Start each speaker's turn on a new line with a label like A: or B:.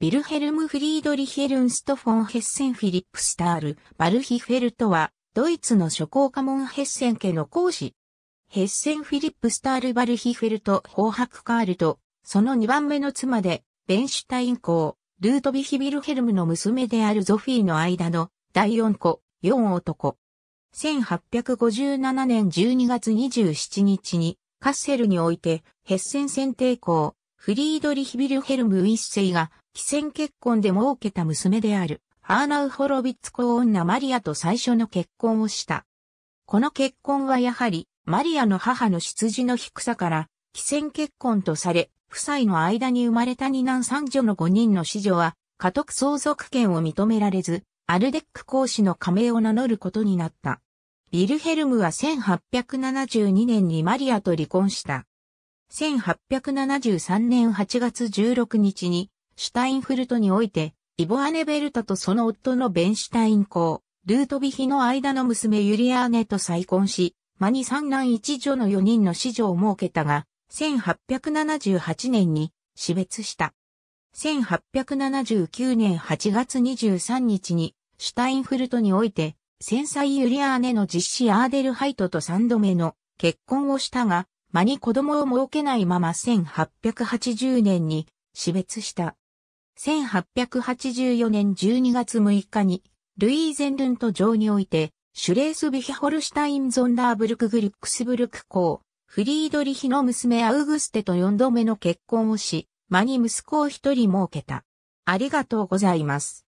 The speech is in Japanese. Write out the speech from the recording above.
A: ビルヘ
B: ルム・フリードリヒエルンスト・フォン・ヘッセン・フィリップ・スタール、バルヒフェルトは、ドイツの諸侯家門ヘッセン家の公子。ヘッセン・フィリップ・スタール・バルヒフェルト・ホーハク・カールと、その2番目の妻で、ベンシュタイン公、ルートビヒ・ビルヘルムの娘であるゾフィーの間の、第4子、4男。1857年12月27日に、カッセルにおいて、ヘッセン選定校、フリードリヒ・ビルヘルム・ウィッセイが、既戦結婚で儲けた娘である、アーナウ・ホロビッツ公女マリアと最初の結婚をした。この結婚はやはり、マリアの母の出自の低さから、既戦結婚とされ、夫妻の間に生まれた二男三女の五人の子女は、家督相続権を認められず、アルデック公使の加盟を名乗ることになった。ビルヘルムは1872年にマリアと離婚した。1873年8月16日にシュタインフルトにおいて、イボアネベルタとその夫のベンシュタイン公、ルートビヒの間の娘ユリアーネと再婚し、間に三男一女の4人の子女を設けたが、1878年に死別した。1879年8月23日に、シュタインフルトにおいて、繊細ユリアーネの実施アーデルハイトと3度目の結婚をしたが、間に子供を設けないまま1880年に死別した。1884年12月6日に、ルイーゼンルント城において、シュレースビヒホルシュタイン・ゾンダーブルク・グリックスブルク公、フリードリヒの娘アウグステと4度目の結婚をし、間に息子を一人設けた。あり
A: がとうございます。